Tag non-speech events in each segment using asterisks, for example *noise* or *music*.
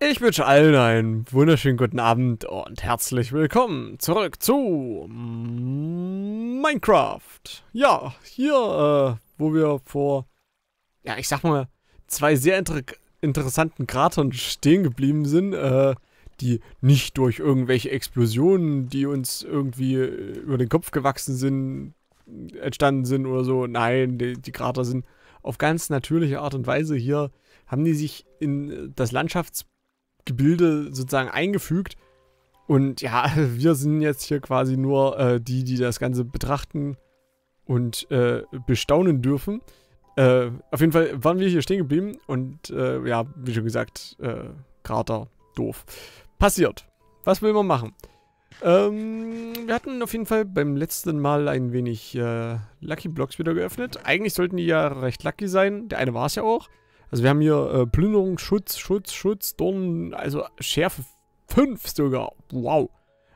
Ich wünsche allen einen wunderschönen guten Abend und herzlich willkommen zurück zu Minecraft. Ja, hier, äh, wo wir vor, ja, ich sag mal, zwei sehr inter interessanten Kratern stehen geblieben sind, äh, die nicht durch irgendwelche Explosionen, die uns irgendwie äh, über den Kopf gewachsen sind, entstanden sind oder so. Nein, die, die Krater sind auf ganz natürliche Art und Weise hier, haben die sich in das Landschafts Gebilde sozusagen eingefügt. Und ja, *laughs* wir sind jetzt hier quasi nur äh, die, die das Ganze betrachten und äh, bestaunen dürfen. Äh, auf jeden Fall waren wir hier stehen geblieben und äh, ja, wie schon gesagt, äh, Krater, doof. Passiert. Was will man machen? Ähm, wir hatten auf jeden Fall beim letzten Mal ein wenig äh, Lucky Blocks wieder geöffnet. Eigentlich sollten die ja recht lucky sein. Der eine war es ja auch. Also wir haben hier äh, Plünderung, Schutz, Schutz, Schutz, Dornen, also Schärfe 5 sogar. Wow.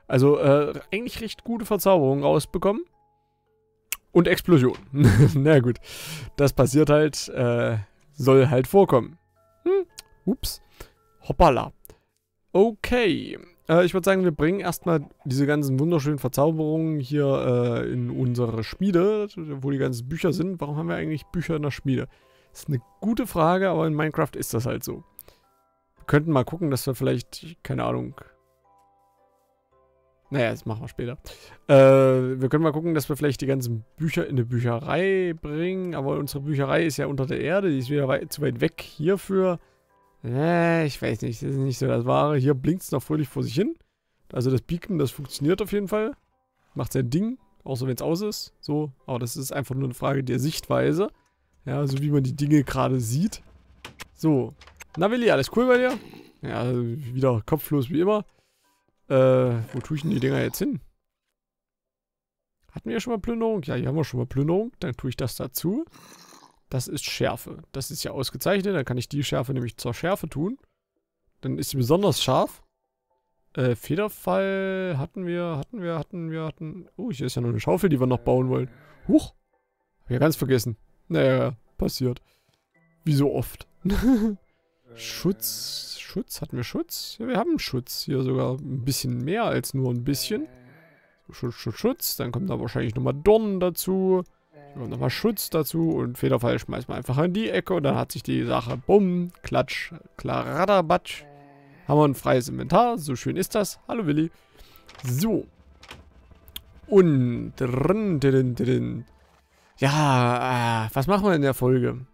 Also äh, eigentlich recht gute Verzauberung rausbekommen. Und Explosion. *laughs* Na gut, das passiert halt, äh, soll halt vorkommen. Hm. Ups. Hoppala. Okay. Äh, ich würde sagen, wir bringen erstmal diese ganzen wunderschönen Verzauberungen hier äh, in unsere Schmiede, wo die ganzen Bücher sind. Warum haben wir eigentlich Bücher in der Schmiede? Ist eine gute Frage, aber in Minecraft ist das halt so. Wir könnten mal gucken, dass wir vielleicht, keine Ahnung. Naja, das machen wir später. Äh, wir können mal gucken, dass wir vielleicht die ganzen Bücher in eine Bücherei bringen. Aber unsere Bücherei ist ja unter der Erde. Die ist wieder wei zu weit weg hierfür. Äh, ich weiß nicht. Das ist nicht so das Wahre. Hier blinkt es noch fröhlich vor sich hin. Also das Beacon, das funktioniert auf jeden Fall. Macht sein Ding. Außer wenn es aus ist. So. Aber das ist einfach nur eine Frage der Sichtweise. Ja, so wie man die Dinge gerade sieht. So. Na Willi, alles cool bei dir? Ja, wieder kopflos wie immer. Äh, wo tue ich denn die Dinger jetzt hin? Hatten wir schon mal Plünderung? Ja, hier haben wir schon mal Plünderung. Dann tue ich das dazu. Das ist Schärfe. Das ist ja ausgezeichnet. Dann kann ich die Schärfe nämlich zur Schärfe tun. Dann ist sie besonders scharf. Äh, Federfall hatten wir, hatten wir, hatten wir, hatten... Oh, hier ist ja noch eine Schaufel, die wir noch bauen wollen. Huch! Hab ich ja ganz vergessen. Naja, passiert. Wie so oft. *laughs* Schutz. Schutz? Hatten wir Schutz? Ja, wir haben Schutz. Hier sogar ein bisschen mehr als nur ein bisschen. Schutz, Schutz, Schutz. Dann kommt da wahrscheinlich nochmal Dornen dazu. Dann nochmal Schutz dazu. Und Federfall schmeißt man einfach in die Ecke. Und dann hat sich die Sache. Bumm. Klatsch. Klaradabatsch. Haben wir ein freies Inventar. So schön ist das. Hallo Willi. So. Und. Drin, drin, drin. Ja, äh, was machen wir in der Folge?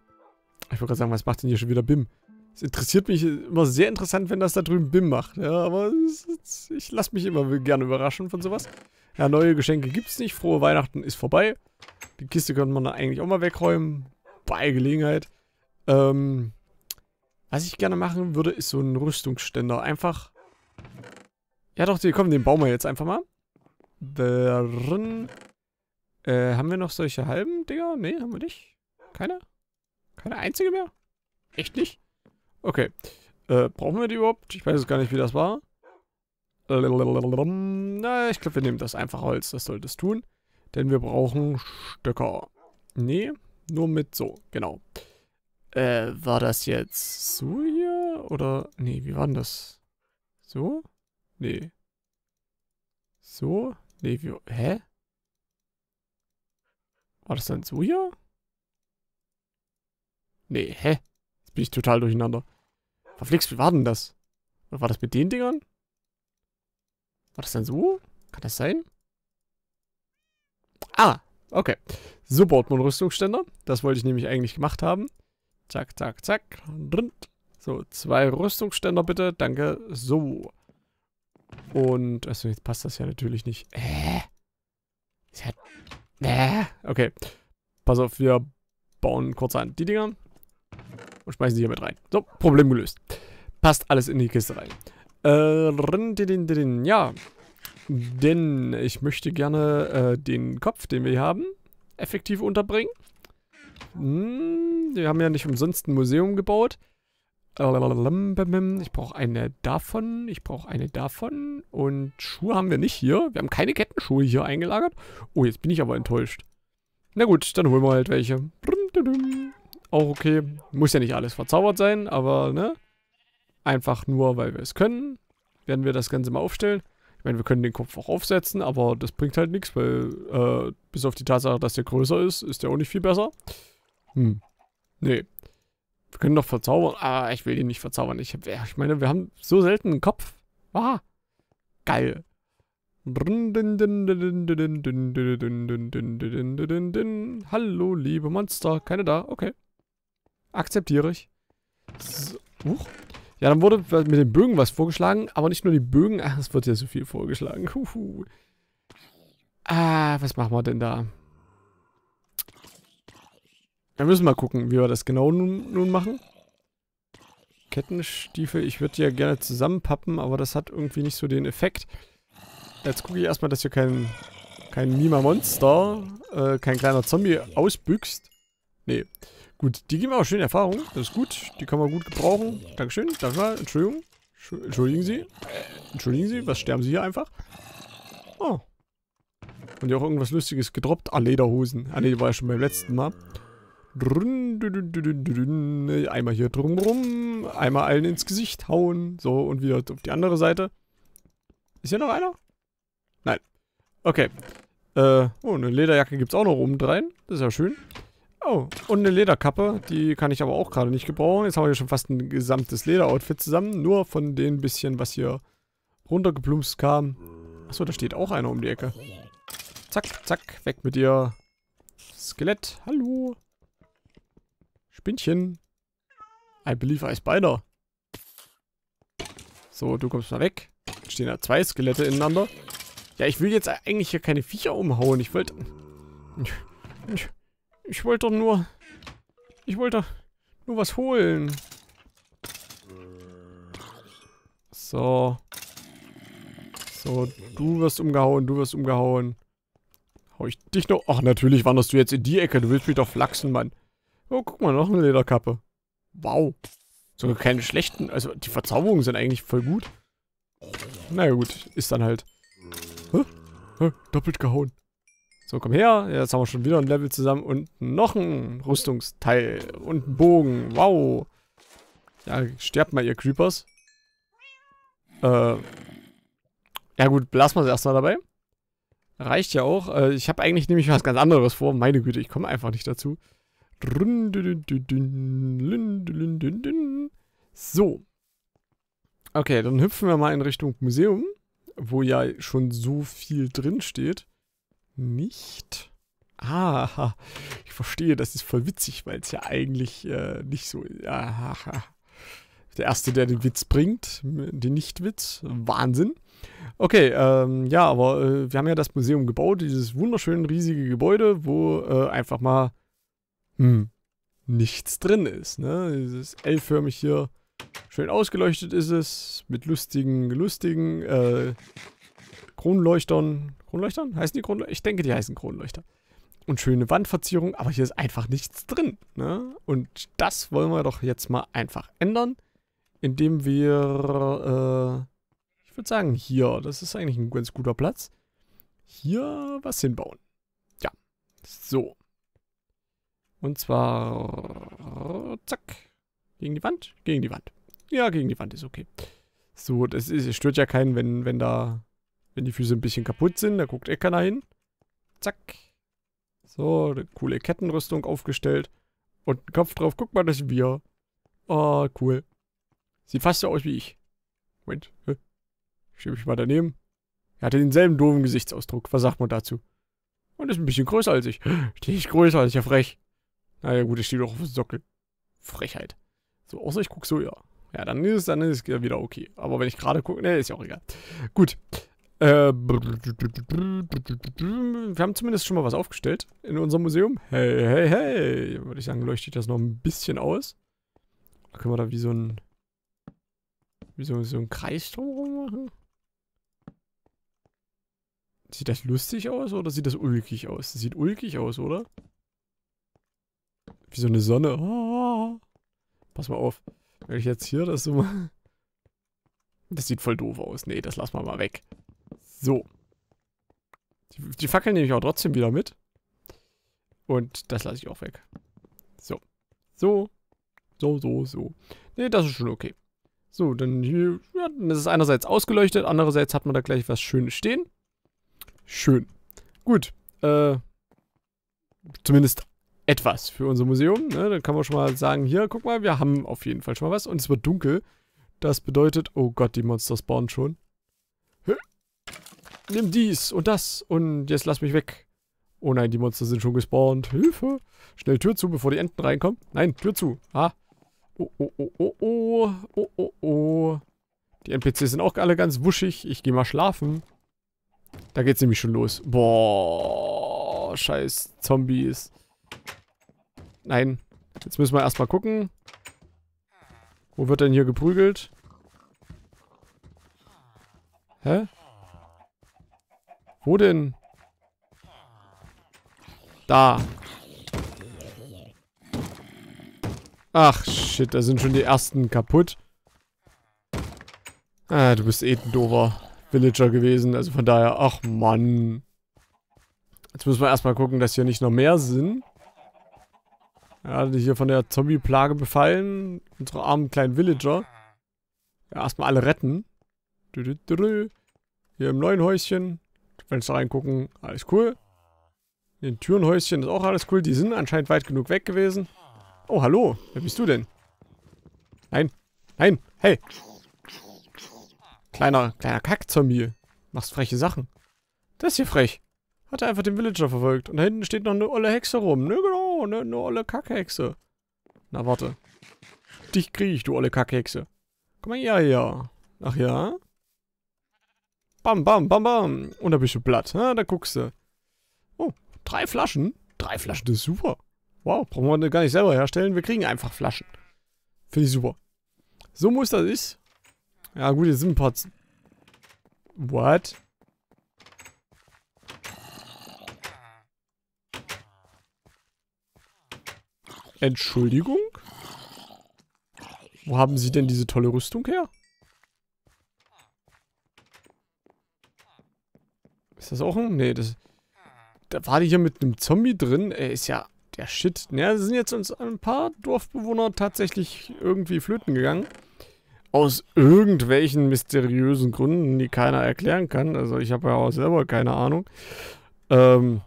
Ich wollte gerade sagen, was macht denn hier schon wieder BIM? Es interessiert mich immer sehr interessant, wenn das da drüben BIM macht. Ja, aber ich lasse mich immer gerne überraschen von sowas. Ja, neue Geschenke gibt es nicht. Frohe Weihnachten ist vorbei. Die Kiste könnte man eigentlich auch mal wegräumen. Bei Gelegenheit. Ähm, was ich gerne machen würde, ist so ein Rüstungsständer. Einfach... Ja doch, komm, den bauen wir jetzt einfach mal. Darin... Äh, haben wir noch solche halben Dinger? Nee, haben wir nicht. Keine? Keine einzige mehr? Echt nicht? Okay. Äh, brauchen wir die überhaupt? Ich weiß jetzt gar nicht, wie das war. Na, ich glaube, wir nehmen das einfach Holz. Das sollte es tun. Denn wir brauchen Stöcker. Nee, nur mit so. Genau. Äh, war das jetzt so hier? Oder, nee, wie war denn das? So? Nee. So? Nee, wie, hä? War das dann so hier? Nee, hä? Jetzt bin ich total durcheinander. Verflixt, wie war denn das? Oder war das mit den Dingern? War das dann so? Kann das sein? Ah, okay. So baut man Rüstungsständer. Das wollte ich nämlich eigentlich gemacht haben. Zack, zack, zack. So, zwei Rüstungsständer bitte. Danke. So. Und, also jetzt passt das ja natürlich nicht. Äh. Ist ja äh, okay. Pass auf, wir bauen kurz an die Dinger und schmeißen sie hier mit rein. So, Problem gelöst. Passt alles in die Kiste rein. Äh, ja. Denn ich möchte gerne äh, den Kopf, den wir hier haben, effektiv unterbringen. Hm, wir haben ja nicht umsonst ein Museum gebaut. Ich brauche eine davon. Ich brauche eine davon. Und Schuhe haben wir nicht hier. Wir haben keine Kettenschuhe hier eingelagert. Oh, jetzt bin ich aber enttäuscht. Na gut, dann holen wir halt welche. Auch okay. Muss ja nicht alles verzaubert sein, aber ne? Einfach nur, weil wir es können, werden wir das Ganze mal aufstellen. Ich meine, wir können den Kopf auch aufsetzen, aber das bringt halt nichts, weil äh, bis auf die Tatsache, dass der größer ist, ist der auch nicht viel besser. Hm. Nee. Wir können doch verzaubern. Ah, ich will ihn nicht verzaubern. Ich, ich meine, wir haben so selten einen Kopf. Ah, geil. Hallo, liebe Monster. Keine da. Okay. Akzeptiere ich. So. Huch. Ja, dann wurde mit den Bögen was vorgeschlagen, aber nicht nur die Bögen. Ach, es wird ja so viel vorgeschlagen. Huhu. Ah, was machen wir denn da? Wir müssen mal gucken, wie wir das genau nun, nun machen. Kettenstiefel, ich würde die ja gerne zusammenpappen, aber das hat irgendwie nicht so den Effekt. Jetzt gucke ich erstmal, dass hier kein, kein Mima-Monster, äh, kein kleiner Zombie ausbüchst. Nee. Gut, die geben auch schön Erfahrung. Das ist gut. Die kann man gut gebrauchen. Dankeschön. Danke. mal. Entschuldigung. Entschuldigen Sie. Entschuldigen Sie. Was sterben Sie hier einfach? Oh. Und ja auch irgendwas Lustiges gedroppt. Ah, Lederhosen. Ah, nee, die war ja schon beim letzten Mal. Ne, einmal hier drumrum, einmal allen ins Gesicht hauen. So, und wieder auf die andere Seite. Ist hier noch einer? Nein. Okay. Äh, oh, eine Lederjacke gibt es auch noch obendrein. Das ist ja schön. Oh, und eine Lederkappe. Die kann ich aber auch gerade nicht gebrauchen. Jetzt haben wir hier schon fast ein gesamtes Lederoutfit zusammen. Nur von den bisschen, was hier runtergeplumpst kam. Achso, da steht auch einer um die Ecke. Zack, zack, weg mit dir. Skelett, hallo. Spinnchen. I believe I spider. So, du kommst mal weg. stehen da zwei Skelette ineinander. Ja, ich will jetzt eigentlich hier keine Viecher umhauen. Ich wollte... Ich, ich wollte doch nur... Ich wollte nur was holen. So. So, du wirst umgehauen, du wirst umgehauen. Hau ich dich noch? Ach, natürlich wanderst du jetzt in die Ecke. Du willst mich doch flachsen, Mann. Oh, guck mal, noch eine Lederkappe. Wow. Sogar keine schlechten. Also, die Verzauberungen sind eigentlich voll gut. Naja, gut. Ist dann halt. Hä? Hä? Doppelt gehauen. So, komm her. Jetzt haben wir schon wieder ein Level zusammen. Und noch ein Rüstungsteil. Und ein Bogen. Wow. Ja, sterbt mal, ihr Creepers. Äh. Ja, gut. Belassen wir es erstmal dabei. Reicht ja auch. Äh, ich habe eigentlich nämlich was ganz anderes vor. Meine Güte, ich komme einfach nicht dazu. So. Okay, dann hüpfen wir mal in Richtung Museum, wo ja schon so viel drin steht. Nicht. Ah, ich verstehe, das ist voll witzig, weil es ja eigentlich äh, nicht so. Aha. Der Erste, der den Witz bringt, den Nichtwitz, Wahnsinn. Okay, ähm, ja, aber äh, wir haben ja das Museum gebaut, dieses wunderschöne riesige Gebäude, wo äh, einfach mal hm, nichts drin ist. Ne? Dieses L-förmig hier, schön ausgeleuchtet ist es, mit lustigen, lustigen äh, Kronleuchtern. Kronleuchtern? Heißen die Kronleuchter? Ich denke, die heißen Kronleuchter. Und schöne Wandverzierung, aber hier ist einfach nichts drin. Ne? Und das wollen wir doch jetzt mal einfach ändern, indem wir, äh, ich würde sagen, hier, das ist eigentlich ein ganz guter Platz, hier was hinbauen. Ja, so. Und zwar... Zack. Gegen die Wand? Gegen die Wand. Ja, gegen die Wand ist okay. So, das ist, stört ja keinen, wenn, wenn da... Wenn die Füße ein bisschen kaputt sind, da guckt eh keiner hin. Zack. So, eine coole Kettenrüstung aufgestellt. Und einen Kopf drauf. Guck mal, das sind wir. Oh, cool. Sieht fast so aus wie ich. Moment. Ich schiebe mich mal daneben. Er hatte denselben doofen Gesichtsausdruck. Was sagt man dazu? Und ist ein bisschen größer als ich. Die ist größer als ich, ja frech. Naja, gut, ich stehe doch auf dem Sockel. Frechheit. So, außer ich gucke so, ja. Ja, dann ist, dann ist es wieder okay. Aber wenn ich gerade gucke, ne, ist ja auch egal. Gut. Äh, wir haben zumindest schon mal was aufgestellt in unserem Museum. Hey, hey, hey. Würde ich sagen, leuchtet das noch ein bisschen aus. Können wir da wie so ein. Wie so, so ein Kreis drumherum machen? Sieht das lustig aus oder sieht das ulkig aus? Das sieht ulkig aus, oder? Wie so eine Sonne. Oh. Pass mal auf. Wenn ich jetzt hier das so mal... Das sieht voll doof aus. Nee, das lassen wir mal weg. So. Die, die Fackel nehme ich auch trotzdem wieder mit. Und das lasse ich auch weg. So. So. So, so, so. Nee, das ist schon okay. So, dann hier, ja, dann ist es einerseits ausgeleuchtet, andererseits hat man da gleich was Schönes stehen. Schön. Gut, äh, zumindest etwas für unser Museum. Ne? Dann kann man schon mal sagen, hier, guck mal, wir haben auf jeden Fall schon mal was. Und es wird dunkel. Das bedeutet, oh Gott, die Monster spawnen schon. Nimm dies und das und jetzt lass mich weg. Oh nein, die Monster sind schon gespawnt. Hilfe. Schnell Tür zu, bevor die Enten reinkommen. Nein, Tür zu. Ah. Oh, oh, oh, oh, oh. Oh, oh, oh. Die NPCs sind auch alle ganz wuschig. Ich gehe mal schlafen. Da geht's nämlich schon los. Boah, scheiß Zombies. Nein. Jetzt müssen wir erstmal gucken. Wo wird denn hier geprügelt? Hä? Wo denn? Da. Ach, shit, da sind schon die ersten kaputt. Ah, du bist eh ein doofer Villager gewesen, also von daher, ach Mann. Jetzt müssen wir erstmal gucken, dass hier nicht noch mehr sind. Ja, die hier von der Zombie-Plage befallen. Unsere armen kleinen Villager. Ja, erstmal alle retten. Hier im neuen Häuschen. Fenster reingucken. Alles cool. In den Türenhäuschen ist auch alles cool. Die sind anscheinend weit genug weg gewesen. Oh, hallo. Wer bist du denn? Nein. Nein. Hey. Kleiner, kleiner Kackzombie. Machst freche Sachen. Das ist hier frech. Hat er einfach den Villager verfolgt. Und da hinten steht noch eine olle Hexe rum. Ne, genau oh, ne, ne olle Kackhexe. Na, warte. Dich krieg ich, du olle Kackhexe. Komm mal her, ja. Ach ja? Bam, bam, bam, bam. Und da bist du platt. Na, ne? da guckst du. Oh, drei Flaschen? Drei Flaschen, das ist super. Wow, brauchen wir gar nicht selber herstellen. Wir kriegen einfach Flaschen. Finde ich super. So muss das ist. Ja gut, jetzt sind ein paar... Z What? Entschuldigung? Wo haben Sie denn diese tolle Rüstung her? Ist das auch ein... Nee, das... Da war die hier mit einem Zombie drin. Ey, äh, ist ja der Shit. Naja, sind jetzt uns ein paar Dorfbewohner tatsächlich irgendwie flöten gegangen. Aus irgendwelchen mysteriösen Gründen, die keiner erklären kann. Also ich habe ja auch selber keine Ahnung. Ähm,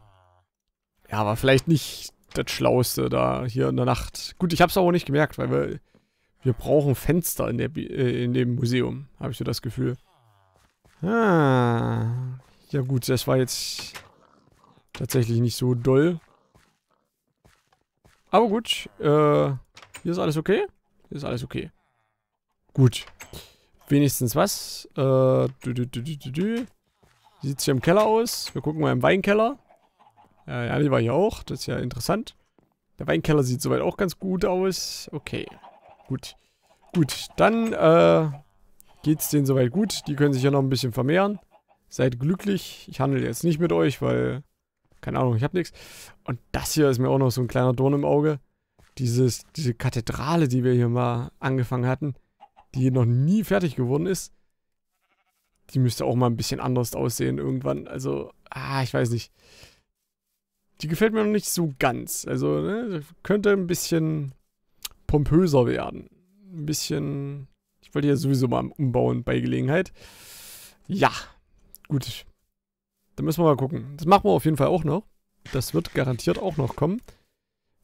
ja, aber vielleicht nicht das Schlauste da hier in der Nacht. Gut, ich habe es auch nicht gemerkt, weil wir, wir brauchen Fenster in, der, äh, in dem Museum, habe ich so das Gefühl. Ah, ja gut, das war jetzt tatsächlich nicht so doll. Aber gut, äh, hier ist alles okay. Hier ist alles okay. Gut. Wenigstens was. Äh, du, du, du, du, du, du. Wie sieht's hier im Keller aus? Wir gucken mal im Weinkeller. Ja, ja, die war hier auch. Das ist ja interessant. Der Weinkeller sieht soweit auch ganz gut aus. Okay, gut. Gut, dann äh, geht's denen soweit gut. Die können sich ja noch ein bisschen vermehren. Seid glücklich. Ich handle jetzt nicht mit euch, weil... Keine Ahnung, ich habe nichts. Und das hier ist mir auch noch so ein kleiner Dorn im Auge. Dieses, diese Kathedrale, die wir hier mal angefangen hatten, die noch nie fertig geworden ist. Die müsste auch mal ein bisschen anders aussehen irgendwann. Also, ah, ich weiß nicht. Die gefällt mir noch nicht so ganz. Also, ne, könnte ein bisschen pompöser werden. Ein bisschen. Ich wollte ja sowieso mal umbauen bei Gelegenheit. Ja, gut. Dann müssen wir mal gucken. Das machen wir auf jeden Fall auch noch. Das wird garantiert auch noch kommen.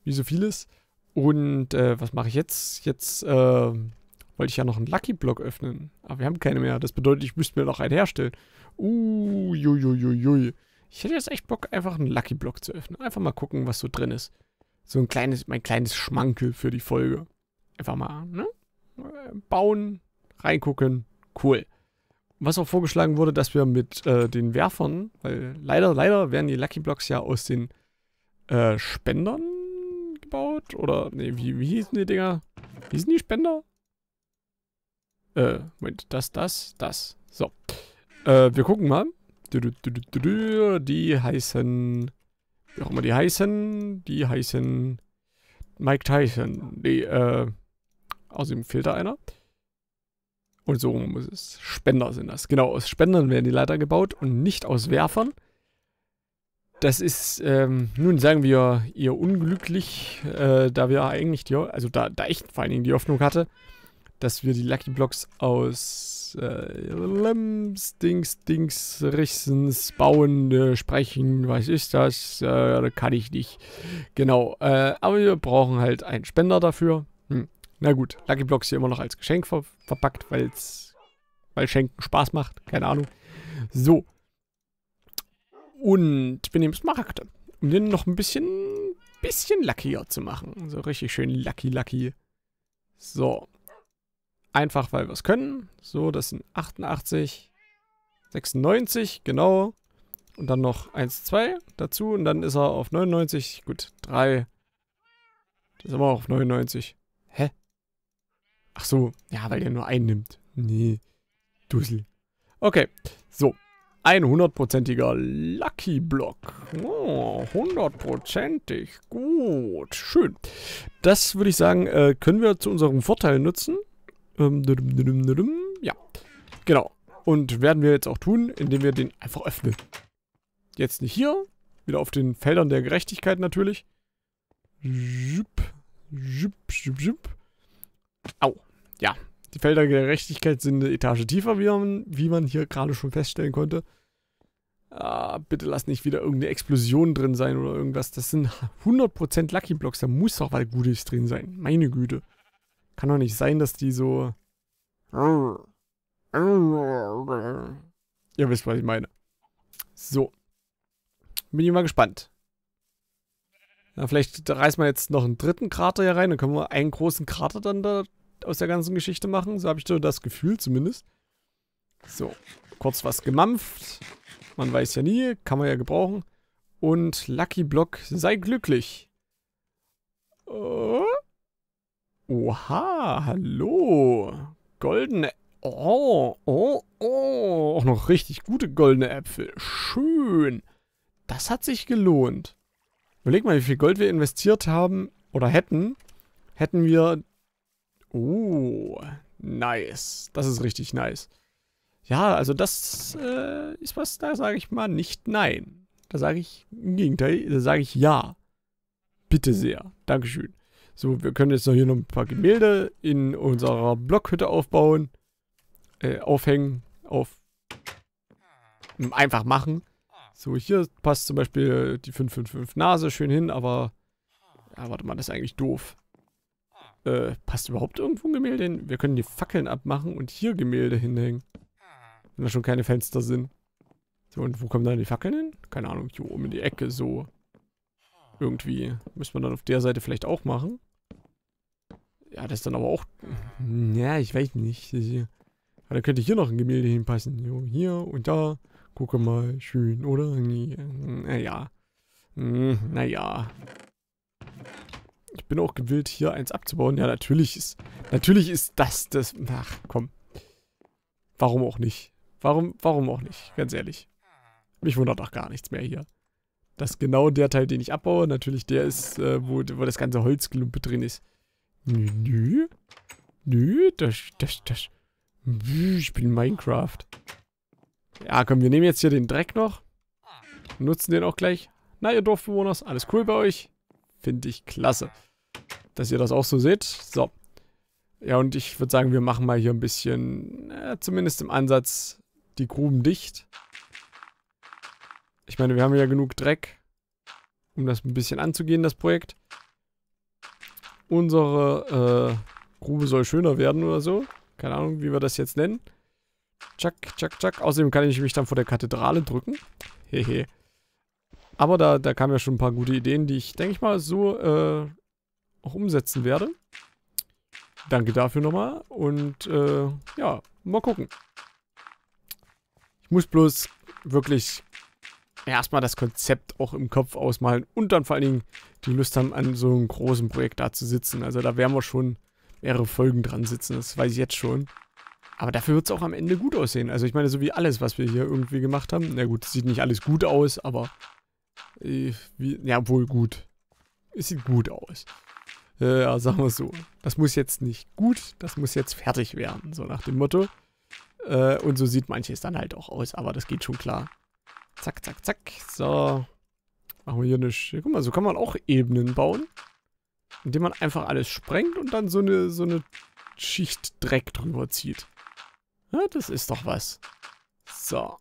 Wie so vieles. Und äh, was mache ich jetzt? Jetzt äh, wollte ich ja noch einen Lucky Block öffnen. Aber wir haben keine mehr. Das bedeutet, ich müsste mir noch einen herstellen. Uh, Uiuiuiui. Uh, ich hätte jetzt echt Bock, einfach einen Lucky Block zu öffnen. Einfach mal gucken, was so drin ist. So ein kleines, mein kleines Schmankel für die Folge. Einfach mal, ne? Äh, bauen, reingucken, cool. Was auch vorgeschlagen wurde, dass wir mit äh, den Werfern, weil leider, leider werden die Lucky Blocks ja aus den äh, Spendern gebaut. Oder, nee, wie, wie hießen die Dinger? Wie hießen die Spender? Äh, Moment, das, das, das. So. Äh, wir gucken mal. Die heißen... Wie auch immer die heißen. Die heißen... Mike Tyson. Nee, äh... Außerdem fehlt da einer. Und so muss es. Spender sind das. Genau, aus Spendern werden die Leiter gebaut und nicht aus Werfern. Das ist, ähm, nun sagen wir, eher unglücklich, äh, da wir eigentlich die, also da, da ich vor allen Dingen die Hoffnung hatte, dass wir die Lucky Blocks aus äh, Lems, Dings, Dings, Richsens, Bauende sprechen. Was ist das? Äh, kann ich nicht. Genau. Äh, aber wir brauchen halt einen Spender dafür. Hm. Na gut, Lucky Blocks hier immer noch als Geschenk ver verpackt, weil's, weil Schenken Spaß macht. Keine Ahnung. So. Und wir nehmen Smaragde, um den noch ein bisschen, bisschen luckier zu machen. So richtig schön lucky, lucky. So, Einfach, weil wir es können. So, das sind 88, 96, genau. Und dann noch 1, 2 dazu. Und dann ist er auf 99. Gut, 3. Das ist aber auch auf 99. Hä? Ach so. Ja, weil er nur einen nimmt. Nee. Dussel. Okay. So. Ein hundertprozentiger Lucky Block. Oh, hundertprozentig. Oh, Gut. Schön. Das würde ich sagen, äh, können wir zu unserem Vorteil nutzen. Ähm, ja, genau. Und werden wir jetzt auch tun, indem wir den einfach öffnen. Jetzt nicht hier. Wieder auf den Feldern der Gerechtigkeit natürlich. Jupp, jupp, jupp, jupp. Au. Ja, die Felder der Gerechtigkeit sind eine Etage tiefer, wie man, wie man hier gerade schon feststellen konnte. Ah, bitte lass nicht wieder irgendeine Explosion drin sein oder irgendwas. Das sind 100% Lucky Blocks. Da muss doch was Gutes drin sein. Meine Güte. Kann doch nicht sein, dass die so. Ihr wisst, was ich meine. So. Bin ich mal gespannt. Na, vielleicht reißen wir jetzt noch einen dritten Krater hier rein. Dann können wir einen großen Krater dann da aus der ganzen Geschichte machen. So habe ich das Gefühl zumindest. So. Kurz was gemampft. Man weiß ja nie. Kann man ja gebrauchen. Und Lucky Block, sei glücklich. Oh. Oha, hallo. Goldene. Oh, oh, oh. Auch noch richtig gute goldene Äpfel. Schön. Das hat sich gelohnt. Überleg mal, wie viel Gold wir investiert haben oder hätten. Hätten wir... Oh, nice. Das ist richtig nice. Ja, also das äh, ist was, da sage ich mal nicht nein. Da sage ich im Gegenteil, da sage ich ja. Bitte sehr. Dankeschön. So, wir können jetzt noch hier noch ein paar Gemälde in unserer Blockhütte aufbauen. Äh, aufhängen. Auf. Einfach machen. So, hier passt zum Beispiel die 555 Nase schön hin, aber... Ja, warte mal, das ist eigentlich doof. Äh, passt überhaupt irgendwo ein Gemälde hin? Wir können die Fackeln abmachen und hier Gemälde hinhängen. Wenn da schon keine Fenster sind. So, und wo kommen dann die Fackeln hin? Keine Ahnung, hier oben in die Ecke, so. Irgendwie. Müssen wir dann auf der Seite vielleicht auch machen. Ja, das ist dann aber auch... Ja, ich weiß nicht. Ja, da könnte hier noch ein Gemälde hinpassen. Jo, hier und da. Gucke mal, schön, oder? Naja. Naja. Hm, ich bin auch gewillt, hier eins abzubauen. Ja, natürlich ist... Natürlich ist das das... Ach, komm. Warum auch nicht? Warum, warum auch nicht? Ganz ehrlich. Mich wundert auch gar nichts mehr hier. Das ist genau der Teil, den ich abbaue, natürlich der ist, äh, wo, wo das ganze Holzklumpe drin ist. Nö. Nö, das, das, das. Ich bin Minecraft. Ja, komm, wir nehmen jetzt hier den Dreck noch. Nutzen den auch gleich. Na, ihr Dorfbewohners, alles cool bei euch? Finde ich klasse. Dass ihr das auch so seht. So. Ja, und ich würde sagen, wir machen mal hier ein bisschen, äh, zumindest im Ansatz, die Gruben dicht. Ich meine, wir haben ja genug Dreck, um das ein bisschen anzugehen, das Projekt unsere äh, Grube soll schöner werden oder so. Keine Ahnung, wie wir das jetzt nennen. Tschack, tschack, tschack. Außerdem kann ich mich dann vor der Kathedrale drücken. Hehe. Aber da, da kamen ja schon ein paar gute Ideen, die ich, denke ich mal, so äh, auch umsetzen werde. Danke dafür nochmal. Und äh, ja, mal gucken. Ich muss bloß wirklich erstmal das Konzept auch im Kopf ausmalen und dann vor allen Dingen die Lust haben, an so einem großen Projekt da zu sitzen. Also da werden wir schon mehrere Folgen dran sitzen, das weiß ich jetzt schon. Aber dafür wird es auch am Ende gut aussehen. Also ich meine, so wie alles, was wir hier irgendwie gemacht haben. Na gut, sieht nicht alles gut aus, aber... Äh, wie, ja, wohl gut. Es sieht gut aus. Äh, ja, sagen wir so. Das muss jetzt nicht gut, das muss jetzt fertig werden. So nach dem Motto. Äh, und so sieht manches dann halt auch aus, aber das geht schon klar. Zack, zack, zack. So. Machen wir hier eine... Sch Guck mal, so kann man auch Ebenen bauen. Indem man einfach alles sprengt und dann so eine, so eine Schicht Dreck drüber zieht. Ja, das ist doch was. So.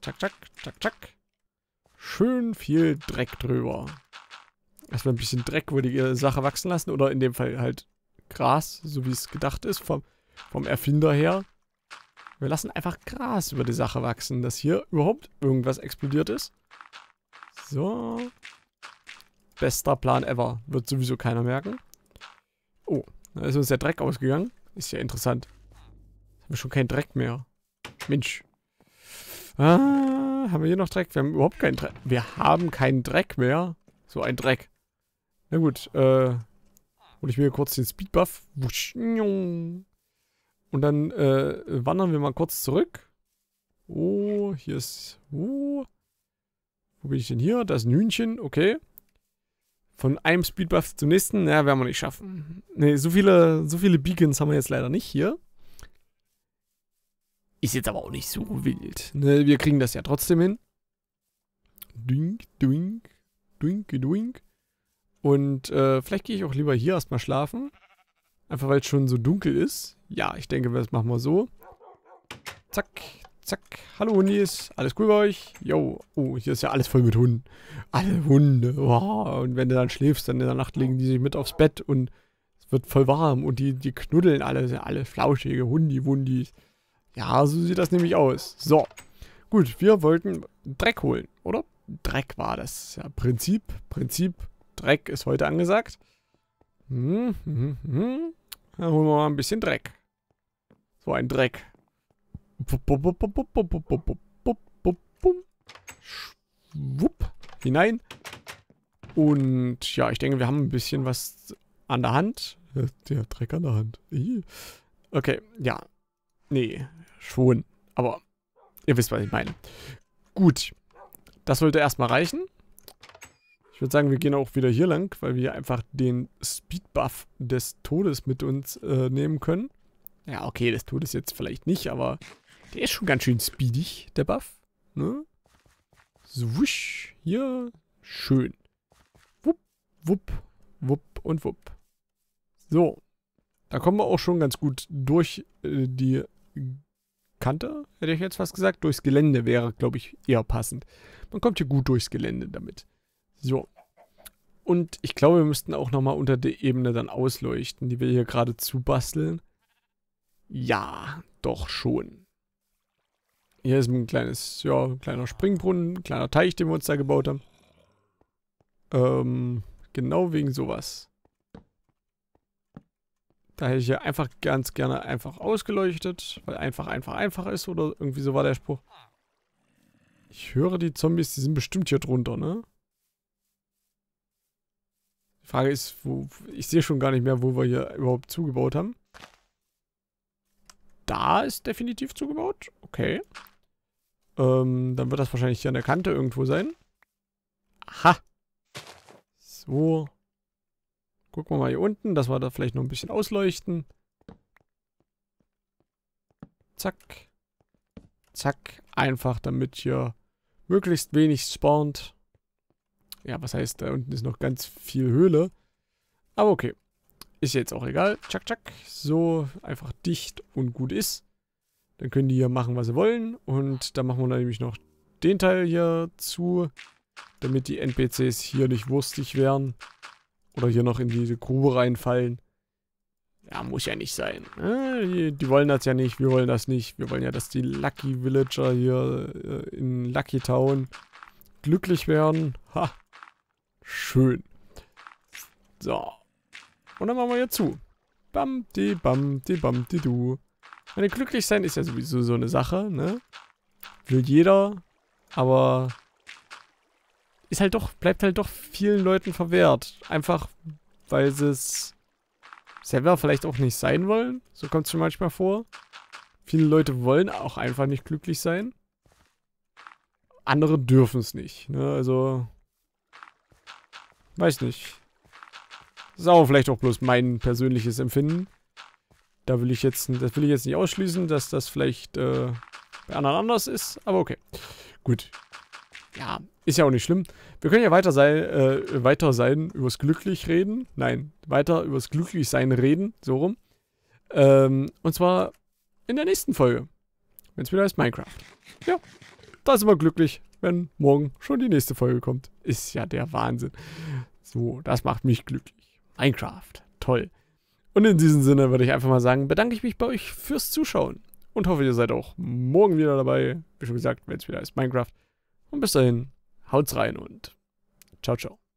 Zack, zack, zack, zack. Schön viel Dreck drüber. Erstmal ein bisschen Dreck über die äh, Sache wachsen lassen. Oder in dem Fall halt Gras, so wie es gedacht ist. Vom, vom Erfinder her. Wir lassen einfach Gras über die Sache wachsen, dass hier überhaupt irgendwas explodiert ist. So. Bester Plan ever. Wird sowieso keiner merken. Oh, da ist uns der Dreck ausgegangen. Ist ja interessant. Jetzt Haben wir schon keinen Dreck mehr. Mensch. Ah, haben wir hier noch Dreck? Wir haben überhaupt keinen Dreck. Wir haben keinen Dreck mehr. So ein Dreck. Na gut, äh... Hol ich mir kurz den Speedbuff. Wusch. Und dann äh, wandern wir mal kurz zurück. Oh, hier ist... Oh. Wo bin ich denn hier? Da ist ein Hühnchen, okay. Von einem Speedbuff zum nächsten, naja, werden wir nicht schaffen. Ne, so viele, so viele Beacons haben wir jetzt leider nicht hier. Ist jetzt aber auch nicht so wild. Ne, wir kriegen das ja trotzdem hin. Dink, dink, dink, dink. Und äh, vielleicht gehe ich auch lieber hier erstmal schlafen. Einfach weil es schon so dunkel ist. Ja, ich denke, das machen wir so. Zack, zack. Hallo Hundis, alles cool bei euch? Jo, oh, hier ist ja alles voll mit Hunden. Alle Hunde, wow. Und wenn du dann schläfst, dann in der Nacht legen die sich mit aufs Bett und es wird voll warm und die, die knuddeln alle, sind alle flauschige Hundi-Wundis. Ja, so sieht das nämlich aus. So, gut, wir wollten Dreck holen, oder? Dreck war das. Ja, Prinzip, Prinzip, Dreck ist heute angesagt. Hm, hm, hm. Dann holen wir mal ein bisschen Dreck. So ein Dreck. Schwupp. Hinein. Und ja, ich denke, wir haben ein bisschen was an der Hand. Der Dreck an der Hand. Okay, ja. Nee, schon. Aber ihr wisst, was ich meine. Gut. Das sollte erstmal reichen. Ich würde sagen, wir gehen auch wieder hier lang, weil wir einfach den Speedbuff des Todes mit uns äh, nehmen können. Ja, okay, des Todes jetzt vielleicht nicht, aber der ist schon ganz schön speedig, der Buff. Ne? So, wusch, hier, schön. Wupp, wupp, wupp und wupp. So, da kommen wir auch schon ganz gut durch äh, die Kante, hätte ich jetzt fast gesagt. Durchs Gelände wäre, glaube ich, eher passend. Man kommt hier gut durchs Gelände damit. So. Und ich glaube, wir müssten auch nochmal unter der Ebene dann ausleuchten, die wir hier gerade zubasteln. Ja, doch schon. Hier ist ein kleines, ja, ein kleiner Springbrunnen, ein kleiner Teich, den wir uns da gebaut haben. Ähm, genau wegen sowas. Da hätte ich ja einfach ganz gerne einfach ausgeleuchtet, weil einfach, einfach, einfach ist oder irgendwie so war der Spruch. Ich höre die Zombies, die sind bestimmt hier drunter, ne? Frage ist, wo, ich sehe schon gar nicht mehr, wo wir hier überhaupt zugebaut haben. Da ist definitiv zugebaut. Okay. Ähm, dann wird das wahrscheinlich hier an der Kante irgendwo sein. Aha. So. Gucken wir mal hier unten, dass wir da vielleicht noch ein bisschen ausleuchten. Zack. Zack. Einfach, damit hier möglichst wenig spawnt. Ja, was heißt, da unten ist noch ganz viel Höhle. Aber okay. Ist jetzt auch egal. Tschack, tschack. So einfach dicht und gut ist. Dann können die hier machen, was sie wollen. Und da machen wir nämlich noch den Teil hier zu, damit die NPCs hier nicht wurstig werden. Oder hier noch in diese Grube reinfallen. Ja, muss ja nicht sein. Ne? Die, die, wollen das ja nicht, wir wollen das nicht. Wir wollen ja, dass die Lucky Villager hier äh, in Lucky Town glücklich werden. Ha, Schön. So. Und dann machen wir jetzt zu. Bam, die, bam, die, bam, die, du. Meine, glücklich sein ist ja sowieso so eine Sache, ne? Will jeder, aber ist halt doch, bleibt halt doch vielen Leuten verwehrt. Einfach, weil sie es selber vielleicht auch nicht sein wollen. So kommt es schon manchmal vor. Viele Leute wollen auch einfach nicht glücklich sein. Andere dürfen es nicht. Ne? Also Weiß nicht. Das ist aber vielleicht auch bloß mein persönliches Empfinden. Da will ich jetzt, das will ich jetzt nicht ausschließen, dass das vielleicht äh, bei anderen anders ist, aber okay. Gut. Ja, ist ja auch nicht schlimm. Wir können ja weiter sein, äh, weiter sein übers Glücklich reden. Nein, weiter übers Glücklichsein reden, so rum. Ähm, und zwar in der nächsten Folge. Wenn es wieder heißt Minecraft. Ja, da sind wir glücklich, wenn morgen schon die nächste Folge kommt. Ist ja der Wahnsinn. So, das macht mich glücklich. Minecraft, toll. Und in diesem Sinne würde ich einfach mal sagen, bedanke ich mich bei euch fürs Zuschauen und hoffe, ihr seid auch morgen wieder dabei. Wie schon gesagt, wenn es wieder ist, Minecraft. Und bis dahin, haut's rein und ciao, ciao.